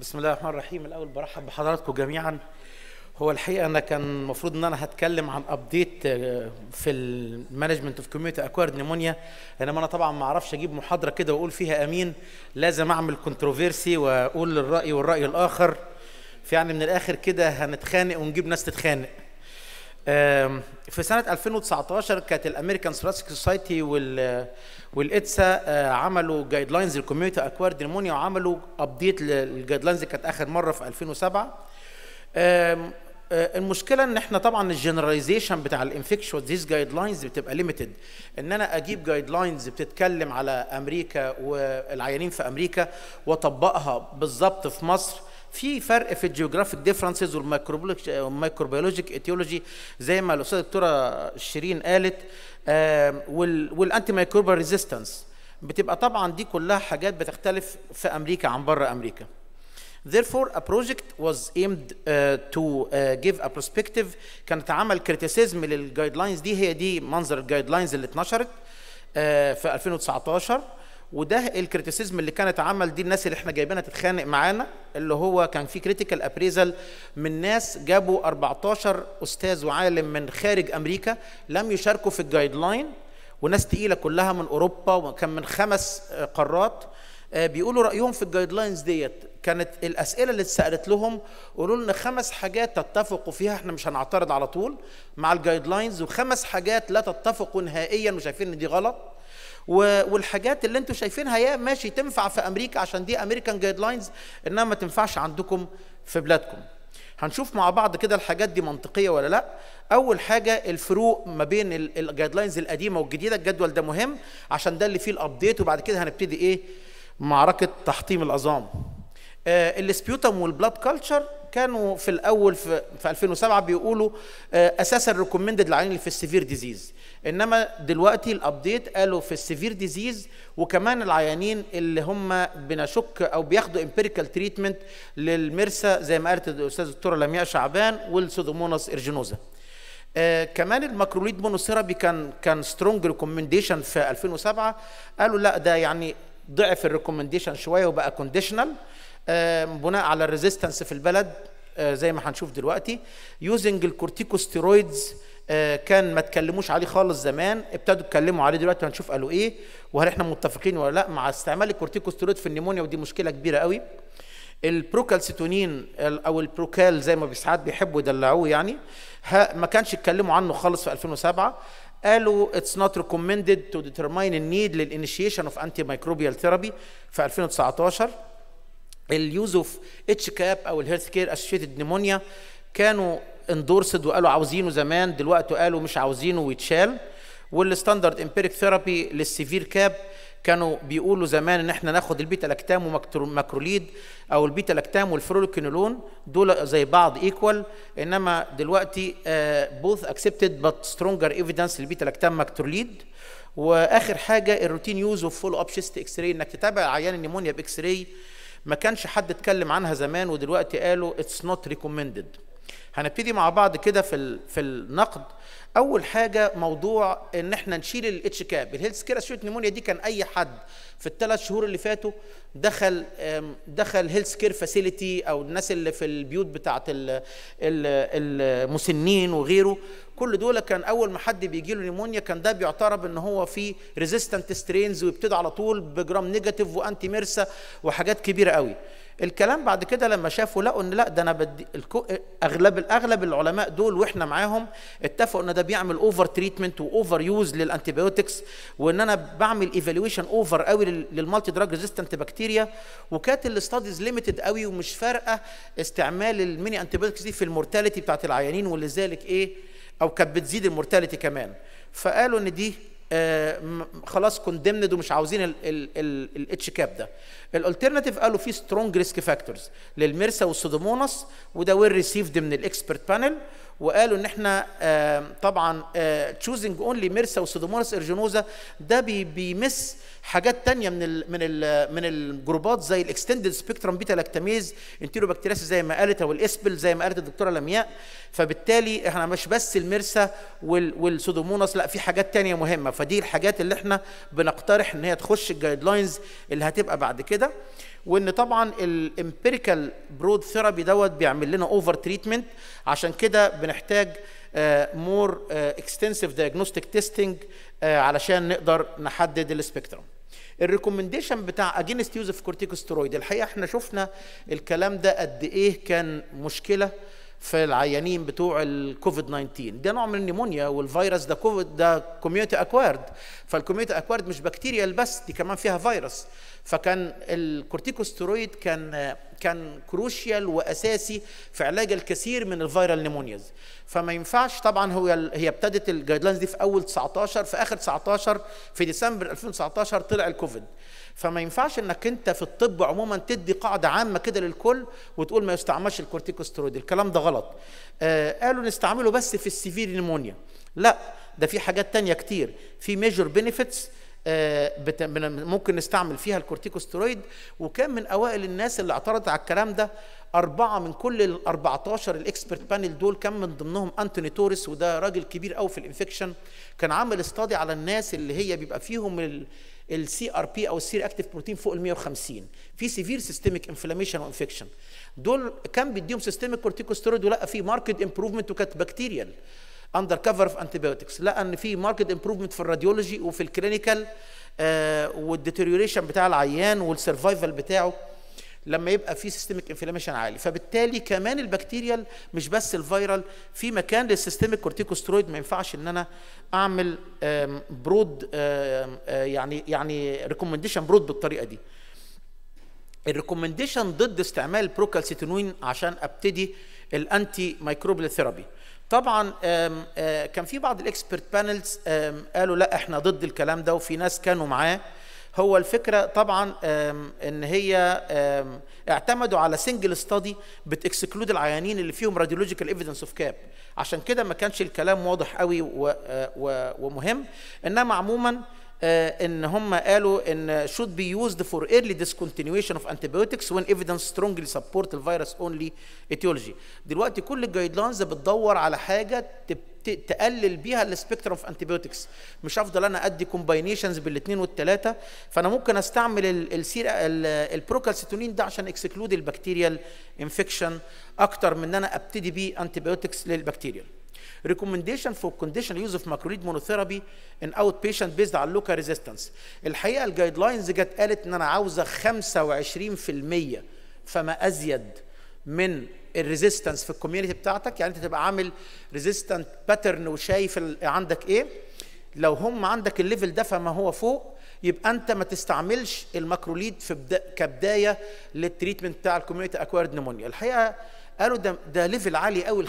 بسم الله الرحمن الرحيم الاول برحب بحضراتكم جميعا هو الحقيقه انا كان المفروض ان انا هتكلم عن ابديت آه، في المانجمنت اوف كوميونتي اكوارد نيمونيا انما انا طبعا ما اعرفش اجيب محاضره كده واقول فيها امين لازم اعمل كونتروفيرسي واقول الراي والراي الاخر فيعني من الاخر كده هنتخانق ونجيب ناس تتخانق في سنة 2019 كانت الامريكان ثوراسيك سوسايتي والاتسا عملوا جايد لاينز للكوميونتي اكوار ديمونيا وعملوا ابديت للجايد لاينز كانت اخر مرة في 2007 آه، المشكله ان احنا طبعا الجنراليزيشن بتاع الانفكشوال ديز جايد لاينز بتبقى ليميتد ان انا اجيب جايد لاينز بتتكلم على امريكا والعيانين في امريكا واطبقها بالظبط في مصر في فرق في الجيوغرافيك ديفرنسز والمايكروبيولوجيك ايتيولوجي زي ما الاستاذه الدكتوره شيرين قالت والانتي مايكروبال ريزيستنس بتبقى طبعا دي كلها حاجات بتختلف في امريكا عن بره امريكا Therefore, a project was aimed uh, to uh, give a perspective كان اتعمل كريتيسيزم للجايد لاينز دي هي دي منظر الجايد لاينز اللي اتنشرت uh, في 2019 وده الكريتيسيزم اللي كانت عمل دي الناس اللي احنا جايبينها تتخانق معانا اللي هو كان في كريتيكال ابريزل من ناس جابوا 14 استاذ وعالم من خارج امريكا لم يشاركوا في الجايد لاين وناس تقيله كلها من اوروبا وكان من خمس آه، قارات آه، بيقولوا رايهم في الجايد لاينز ديت كانت الاسئله اللي اتسالت لهم قولوا لنا خمس حاجات تتفقوا فيها احنا مش هنعترض على طول مع الجايد لاينز وخمس حاجات لا تتفقوا نهائيا وشايفين ان دي غلط والحاجات اللي انتم شايفينها يا ماشي تنفع في امريكا عشان دي امريكان جايد لاينز انها ما تنفعش عندكم في بلادكم هنشوف مع بعض كده الحاجات دي منطقيه ولا لا اول حاجه الفروق ما بين الجايد لاينز القديمه والجديده الجدول ده مهم عشان ده اللي فيه الابديت وبعد كده هنبتدي ايه معركه تحطيم العظام آه، السبيوتم والبلاد كلتشر كانوا في الاول في, في 2007 بيقولوا آه، اساسا ريكومندد للعيان اللي في السيفير ديزيز انما دلوقتي الابديت قالوا في السيفير ديزيز وكمان العيانين اللي هم بنشك او بياخدوا امبيريكال تريتمنت للمرسى زي ما قالت الاستاذ الدكتوره لمياء شعبان والسودوموناس ارجينوزا آه كمان الماكروليد مونوثيرابي كان كان سترونج ريكومنديشن في 2007 قالوا لا ده يعني ضعف الريكومنديشن شويه وبقى كونديشنال آه بناء على الريزيستنس في البلد آه، زي ما هنشوف دلوقتي يوزنج الكورتيكوستيرويدز آه، كان ما اتكلموش عليه خالص زمان ابتدوا يتكلموا عليه دلوقتي هنشوف قالوا ايه وهل احنا متفقين ولا لا مع استعمال الكورتيكوستيرويد في النيمونيا ودي مشكله كبيره قوي البروكالسيتونين او البروكال زي ما ساعات بيحبوا يدلعوه يعني ما كانش اتكلموا عنه خالص في 2007 قالوا اتس نوت ريكومندد تو ديترماين النيد للانيشيشن اوف انتي مايكروبيال ثيرابي في 2019 اليوز اوف اتش كاب او الهيلث كير اسوشيتد نيمونيا كانوا اندورسد وقالوا عاوزينه زمان دلوقتي قالوا مش عاوزينه ويتشال والستاندرد امبيريك ثيرابي للسيفير كاب كانوا بيقولوا زمان ان احنا ناخد البيتا لاكتام وماكروليد او البيتا لاكتام والفرولوكينولون دول زي بعض ايكوال انما دلوقتي بوث اكسبتد بات سترونجر ايفيدنس للبيتا لاكتام ماكروليد واخر حاجه الروتين يوز اوف فولو اب شيست اكس راي انك تتابع عيان النيمونيا باكس راي ما كانش حد اتكلم عنها زمان ودلوقتي قالوا اتس نوت ريكومندد هنبتدي مع بعض كده في في النقد اول حاجه موضوع ان احنا نشيل الاتش كاب الهيلث كير اسيوت نيمونيا دي كان اي حد في الثلاث شهور اللي فاتوا دخل دخل هيلث كير فاسيلتي او الناس اللي في البيوت بتاعه المسنين وغيره كل دول كان اول ما حد بيجي له نيمونيا كان ده بيعترف ان هو فيه ريزيستنت سترينز ويبتدوا على طول بجرام نيجاتيف وانتي ميرسا وحاجات كبيره قوي الكلام بعد كده لما شافوا لقوا ان لا ده انا بدي الكو... اغلب الاغلب العلماء دول واحنا معاهم اتفقوا ان ده بيعمل اوفر تريتمنت واوفر يوز للانتيبيوتكس وان انا بعمل ايفالويشن اوفر قوي للمالتي دراج ريزيستنت بكتيريا وكانت الاستاديز ليميتد قوي ومش فارقه استعمال الميني انتيبيوتكس دي في المورتاليتي بتاعت العيانين ولذلك ايه او كانت بتزيد المورتاليتي كمان فقالوا ان دي آه خلاص كوندمند ومش عاوزين الاتش كاب ده الالترناتيف قالوا في سترونج ريسك فاكتورز للمرسا والسودوموناس وده وير ريسيفد من الاكسبرت بانل وقالوا ان احنا طبعا تشوزنج آه، اونلي ميرسا وسودوموناس ارجينوزا ده بيمس حاجات تانية من الـ من الـ من الجروبات زي الاكستندد سبيكترم بيتا لاكتاميز انتيرو انتيروبكتيريس زي ما قالت او الاسبل زي ما قالت الدكتوره لمياء فبالتالي احنا مش بس الميرسا والسودوموناس لا في حاجات تانية مهمه فدي الحاجات اللي احنا بنقترح ان هي تخش الجايد لاينز اللي هتبقى بعد كده كده وان طبعا الامبيريكال برود ثيرابي دوت بيعمل لنا اوفر تريتمنت عشان كده بنحتاج مور اكستنسيف دايجنوستيك تيستنج علشان نقدر نحدد السبيكترم الريكومنديشن بتاع اجينست يوز اوف كورتيكوستيرويد الحقيقه احنا شفنا الكلام ده قد ايه كان مشكله في العيانين بتوع الكوفيد 19 ده نوع من النيمونيا والفيروس ده كوفيد ده كوميونتي اكوارد فالكوميونتي اكوارد مش بكتيريا بس دي كمان فيها فيروس فكان الكورتيكوستيرويد كان كان كروشيال واساسي في علاج الكثير من الفيرال نيمونياز فما ينفعش طبعا هو هي ابتدت الجايد لاينز دي في اول 19 في اخر 19 في ديسمبر 2019 طلع الكوفيد فما ينفعش انك انت في الطب عموما تدي قاعده عامه كده للكل وتقول ما يستعملش الكورتيكوستيرويد الكلام ده غلط آه قالوا نستعمله بس في السيفير نيمونيا لا ده في حاجات تانية كتير في ميجور بنفيتس آه، ممكن نستعمل فيها الكورتيكوسترويد وكان من اوائل الناس اللي اعترضت على الكلام ده أربعة من كل ال 14 الاكسبرت بانل دول كان من ضمنهم أنتوني توريس وده راجل كبير قوي في الانفكشن كان عامل استادي على الناس اللي هي بيبقى فيهم السي ار بي او السي اكتيف بروتين فوق ال 150 في سيفير سيستميك انفلاميشن وانفكشن دول كان بيديهم سيستميك كورتيكوستيرويد ولقى فيه ماركت امبروفمنت وكانت بكتيريال اندر كفر في انتيبيوتكس لقى ان في ماركت امبروفمنت في الراديولوجي وفي الكلينيكال آه، والديتيريوريشن بتاع العيان والسرفايفل بتاعه لما يبقى في سيستميك انفلاميشن عالي فبالتالي كمان البكتيريال مش بس الفيرال في مكان للسيستميك كورتيكوسترويد ما ينفعش ان انا اعمل برود آه، يعني يعني ريكومنديشن برود بالطريقه دي الريكومنديشن ضد استعمال بروكالسيتونين عشان ابتدي الانتي مايكروبيال ثيرابي طبعا كان في بعض الاكسبرت بانلز قالوا لا احنا ضد الكلام ده وفي ناس كانوا معاه هو الفكره طبعا ان هي اعتمدوا على سنجل ستادي بتكسكلود العيانين اللي فيهم راديولوجيكال ايفيدنس اوف كاب عشان كده ما كانش الكلام واضح قوي ومهم انما عموما آه، ان هم قالوا ان should be used for early discontinuation of antibiotics when evidence strongly support the virus only etiology دلوقتي كل الجايد لاينز بتدور على حاجه تقلل بيها السبيكترم اوف انتيبيوتكس مش هفضل انا ادي كومباينيشنز بالاثنين والثلاثه فانا ممكن استعمل السير البروكالسيتونين ده عشان اكسكلود البكتيريال انفكشن اكتر من ان انا ابتدي بيه انتيبيوتكس للبكتيريال ريكومنديشن فور كونديشنال يوز اوف ماكروليد مونوثيرابي ان اوت بيشنت بيزد على اللوكا ريزيستنس الحقيقه الجايد لاينز جت قالت ان انا عاوزه 25% فما ازيد من الريزيستنس في الكوميونتي بتاعتك يعني انت تبقى عامل ريزيستنت باترن وشايف عندك ايه لو هم عندك الليفل ده فما هو فوق يبقى انت ما تستعملش الماكروليد في كبدايه للتريتمنت بتاع الكوميونتي اكوارد نمونيا الحقيقه قالوا ده ده ليفل عالي قوي ال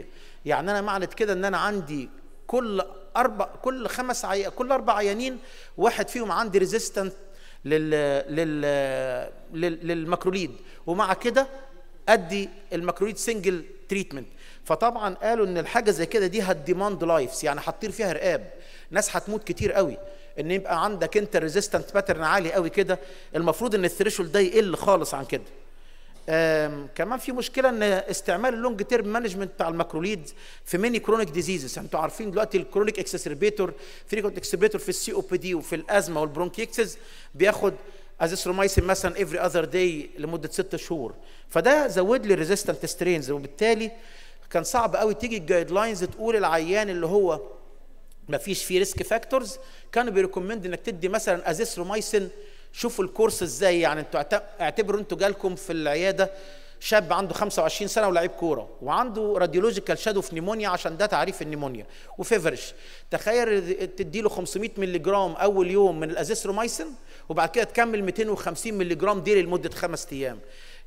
25% يعني انا معنى كده ان انا عندي كل اربع كل خمس عي... كل اربع عيانين واحد فيهم عندي ريزيستنت لل... لل... لل... للمكروليد ومع كده ادي المكروليد سنجل تريتمنت فطبعا قالوا ان الحاجه زي كده دي هتديماند لايفز يعني هتطير فيها رقاب ناس هتموت كتير قوي ان يبقى عندك انت ريزيستنت باترن عالي قوي كده المفروض ان الثريشولد ده يقل خالص عن كده كمان في مشكله ان استعمال اللونج تيرم مانجمنت بتاع الماكروليد في ميني كرونيك ديزيزز انتوا عارفين دلوقتي الكرونيك اكسسربيتور فريكونت اكسسربيتور في السي او بي دي وفي الازمه والبرونكيكسز بياخد ازيثروميسين مثلا افري اذر داي لمده ست شهور فده زود لي ريزيستنت سترينز وبالتالي كان صعب قوي تيجي الجايد لاينز تقول العيان اللي هو ما فيش فيه ريسك فاكتورز كانوا بيريكومند انك تدي مثلا ازيثروميسين شوفوا الكورس ازاي يعني انتوا اعتبروا انتوا جالكم في العياده شاب عنده 25 سنه ولاعيب كوره وعنده راديولوجيكال شادو في نيمونيا عشان ده تعريف النيمونيا وفيفرش تخيل تديله 500 مللي جرام اول يوم من الازيثرومايسين وبعد كده تكمل 250 مللي جرام دي لمده خمس ايام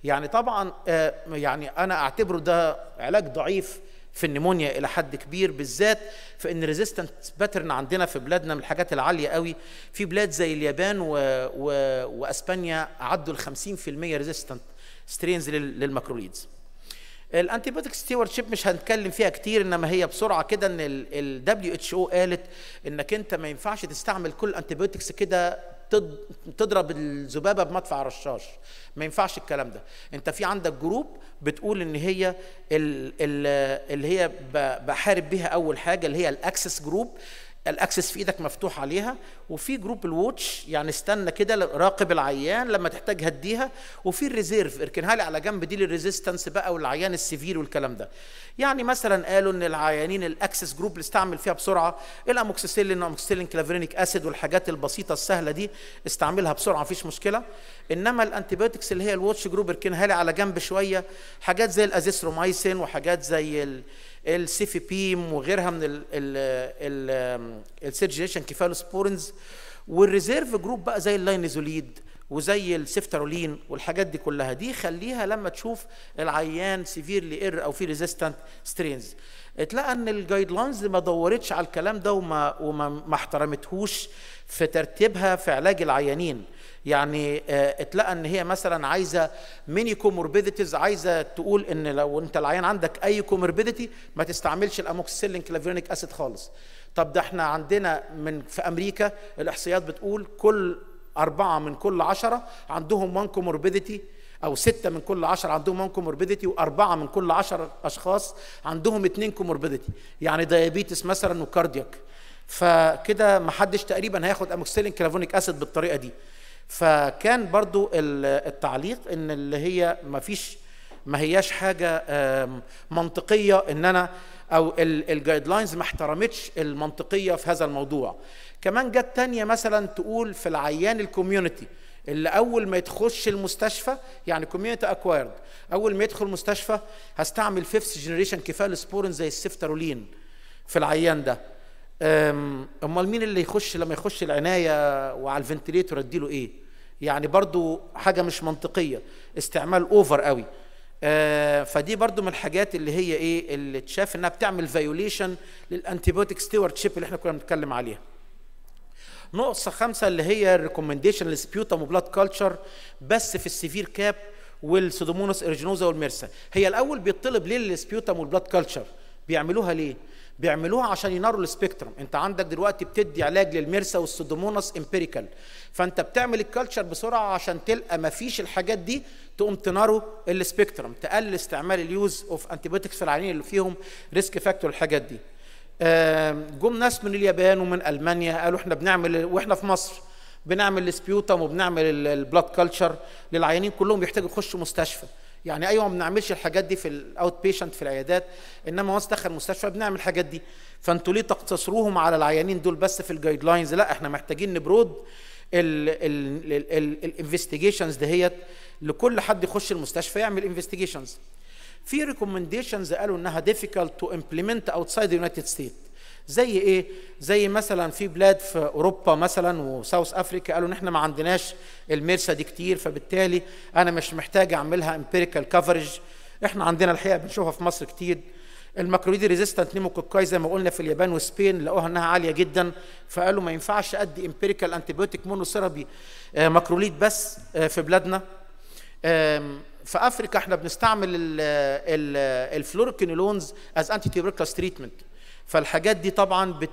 يعني طبعا آه، يعني انا اعتبره ده علاج ضعيف في النمونيا الى حد كبير بالذات في ان ريزيستنت باترن عندنا في بلادنا من الحاجات العاليه قوي في بلاد زي اليابان و... و... واسبانيا عدوا ال 50% ريزيستنت سترينز لل... للماكروليدز الانتيبيوتيك ستيورد شيب مش هنتكلم فيها كتير انما هي بسرعه كده ان الدبليو اتش او قالت انك انت ما ينفعش تستعمل كل الانتيبيوتكس كده تضرب الذبابه بمدفع رشاش ما ينفعش الكلام ده انت في عندك جروب بتقول ان هي اللي هي بحارب بيها اول حاجه اللي هي الاكسس جروب الاكسس في ايدك مفتوح عليها وفي جروب الووتش يعني استنى كده راقب العيان لما تحتاج هديها وفي الريزيرف اركنها لي على جنب دي للريزيستنس بقى والعيان السيفير والكلام ده يعني مثلا قالوا ان العيانين الاكسس جروب اللي استعمل فيها بسرعه الاموكسيسيلين اموكسيسيلين كلافرينيك اسيد والحاجات البسيطه السهله دي استعملها بسرعه مفيش مشكله انما الانتيبيوتكس اللي هي الووتش جروب اركنها لي على جنب شويه حاجات زي الازيثرومايسين وحاجات زي السي في بيم وغيرها من السيرجيشن كيفالوسبورنز والريزيرف جروب بقى زي اللاينزوليد وزي السيفترولين والحاجات دي كلها دي خليها لما تشوف العيان سيفيرلي اير او في ريزيستنت سترينز اتلقى ان الجايد لاينز ما دورتش على الكلام ده وما وما احترمتهوش في ترتيبها في علاج العيانين يعني آه، اتلقى ان هي مثلا عايزه ميني كوموربيديتيز عايزه تقول ان لو انت العيان عندك اي كوموربيديتي ما تستعملش الاموكسيلين كلافيرنيك اسيد خالص طب ده احنا عندنا من في امريكا الاحصائيات بتقول كل أربعة من كل عشرة عندهم وان كوموربيديتي أو ستة من كل عشرة عندهم وان كوموربيديتي وأربعة من كل عشرة أشخاص عندهم اتنين كوموربيديتي يعني ديابيتس مثلا وكاردياك فكده محدش تقريبا هياخد اموكسيلين كلافونيك اسيد بالطريقه دي فكان برضو التعليق ان اللي هي ما فيش ما هياش حاجه منطقيه ان انا او الجايد لاينز ما احترمتش المنطقيه في هذا الموضوع كمان جت تانية مثلا تقول في العيان الكوميونتي اللي اول ما يتخش المستشفى يعني كوميونتي اكوايرد اول ما يدخل المستشفى هستعمل فيفث جنريشن كفايه سبورين زي السيفترولين في العيان ده امال مين اللي يخش لما يخش العنايه وعلى الفنتليتور اديله ايه يعني برضو حاجة مش منطقية استعمال اوفر قوي آه فدي برضو من الحاجات اللي هي ايه اللي تشاف انها بتعمل فيوليشن للانتيبوتيك ستيوارد شيب اللي احنا كنا بنتكلم عليها نقصة خمسة اللي هي الريكومنديشن لسبيوتام وبلاد كلتشر بس في السيفير كاب والسودومونس ارجينوزا والمرسا هي الاول بيطلب ليه السبيوتام والبلاد كلتشر بيعملوها ليه بيعملوها عشان يناروا السبيكترم انت عندك دلوقتي بتدي علاج للمرسا والسودوموناس امبيريكال فانت بتعمل الكالتشر بسرعه عشان تلقى ما فيش الحاجات دي تقوم تناروا السبيكترم تقلل استعمال اليوز اوف انتيبيوتكس في العيانين اللي فيهم ريسك فاكتور الحاجات دي جم ناس من اليابان ومن المانيا قالوا احنا بنعمل واحنا في مصر بنعمل السبيوتم وبنعمل البلاد كلتشر للعيانين كلهم بيحتاجوا يخشوا مستشفى يعني ايوه ما بنعملش الحاجات دي في الاوت بيشنت في العيادات انما وانس دخل المستشفى بنعمل الحاجات دي فانتوا ليه تقتصروهم على العيانين دول بس في الجايد لاينز لا احنا محتاجين نبرود الانفستيجيشنز دهيت لكل حد يخش المستشفى يعمل انفستيجيشنز في ريكومنديشنز قالوا انها ديفيكالت تو امبلمنت اوتسايد يونايتد ستيت زي ايه زي مثلا في بلاد في اوروبا مثلا وساوث افريكا قالوا ان احنا ما عندناش المرسى دي كتير فبالتالي انا مش محتاج اعملها امبيريكال كفرج احنا عندنا الحقيقه بنشوفها في مصر كتير الماكرويدي ريزيستنت نيموكوكاي زي ما قلنا في اليابان وسبين لقوها انها عاليه جدا فقالوا ما ينفعش ادي امبيريكال انتيبيوتيك مونوثيرابي ماكروليد بس آه، في بلادنا في افريكا احنا بنستعمل آه، آه، الفلوركينولونز از انتي تريتمنت فالحاجات دي طبعا بت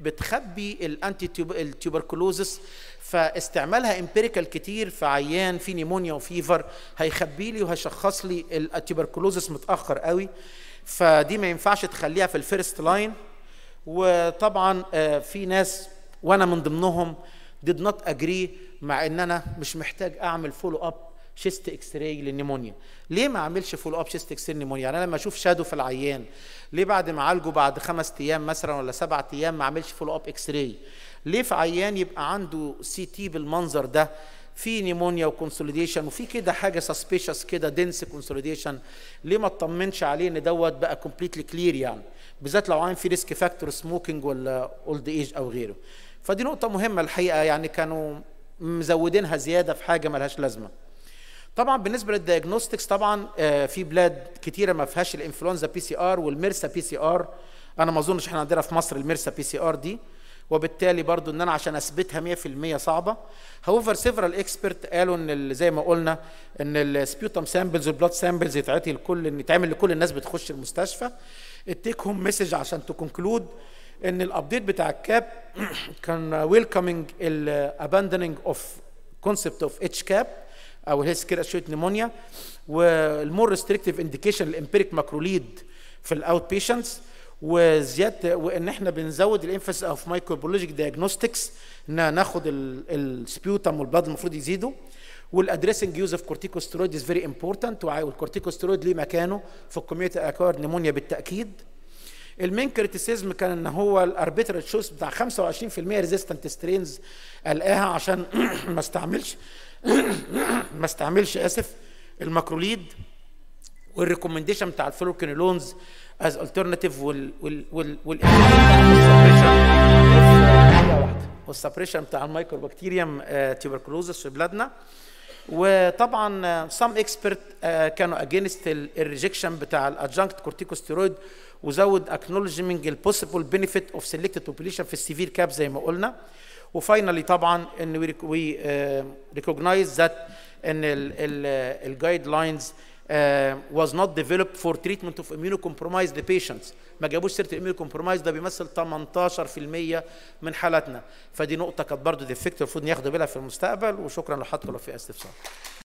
بتخبي الانتي التوبركلوزس فاستعمالها امبيريكال كتير في عيان في نيمونيا وفيفر هيخبي لي وهيشخص لي التوبركلوزس متاخر قوي فدي ما ينفعش تخليها في الفيرست لاين وطبعا آه، في ناس وانا من ضمنهم ديد نوت اجري مع ان انا مش محتاج اعمل فولو اب شيست اكس راي للنيمونيا ليه ما اعملش فول اب شيست اكس راي نيمونيا يعني انا لما اشوف شادو في العيان ليه بعد ما اعالجه بعد خمس ايام مثلا ولا سبع ايام ما اعملش فول اب اكس راي ليه في عيان يبقى عنده سي تي بالمنظر ده في نيمونيا وكونسوليديشن وفي كده حاجه سسبيشس كده دنس كونسوليديشن ليه ما اطمنش عليه ان دوت بقى كومبليتلي كلير يعني بالذات لو عين في ريسك فاكتور سموكينج ولا اولد ايج او غيره فدي نقطه مهمه الحقيقه يعني كانوا مزودينها زياده في حاجه ملهاش لازمه طبعا بالنسبه للدياجنوستكس طبعا آه، في بلاد كتيره ما فيهاش الانفلونزا بي سي ار والمرسا بي سي ار انا ما اظنش احنا عندنا في مصر المرسا بي سي ار دي وبالتالي برضو ان انا عشان اثبتها 100% صعبه هوفر سيفرال اكسبرت قالوا ان زي ما قلنا ان السبيوتم سامبلز والبلاد سامبلز يتعطي لكل ان يتعمل لكل الناس بتخش المستشفى التيك هوم مسج عشان تكونكلود ان الابديت بتاع الكاب كان ويلكمينج الاباندنينج اوف كونسبت اوف اتش كاب او كير اسوشيتد نيمونيا والمور ريستريكتيف انديكيشن الامبيريك ماكروليد في الاوت بيشنتس وزياده وان احنا بنزود الانفاس اوف مايكروبيولوجيك دايجنوستكس ان ناخد السبيوتم والبلاد المفروض يزيدوا والادريسنج يوز اوف كورتيكوسترويد از فيري امبورتنت والكورتيكوسترويد ليه مكانه في الكوميونتي اكوارد نيمونيا بالتاكيد المين كريتيسيزم كان ان هو الاربيترال تشوز بتاع 25% ريزيستنت سترينز قلقاها عشان ما استعملش ما استعملش اسف الماكروليد والريكومنديشن بتاع الفلوكينولونز از الترناتيف وال وال والسبريشن uh, بتاع المايكرو توبركلوزس uh, في بلادنا وطبعا سام uh, اكسبرت كانوا اجينست الريجكشن بتاع الادجنكت كورتيكوستيرويد وزود اكنولجمنج البوسيبل بنفيت اوف سيلكتد بوبيليشن في السيفير كاب زي ما قلنا وفاينلي طبعا ان وي ريكوجنايز ذات ان الجايد لاينز واز نوت ديفلوب فور تريتمنت اوف اميونو كومبرومايزد بيشنتس ما جابوش سيره الاميونو كومبرومايز ده بيمثل 18% من حالاتنا فدي نقطه كانت برضه ديفكت المفروض ناخدوا بالها في المستقبل وشكرا لحضرتك لو في استفسار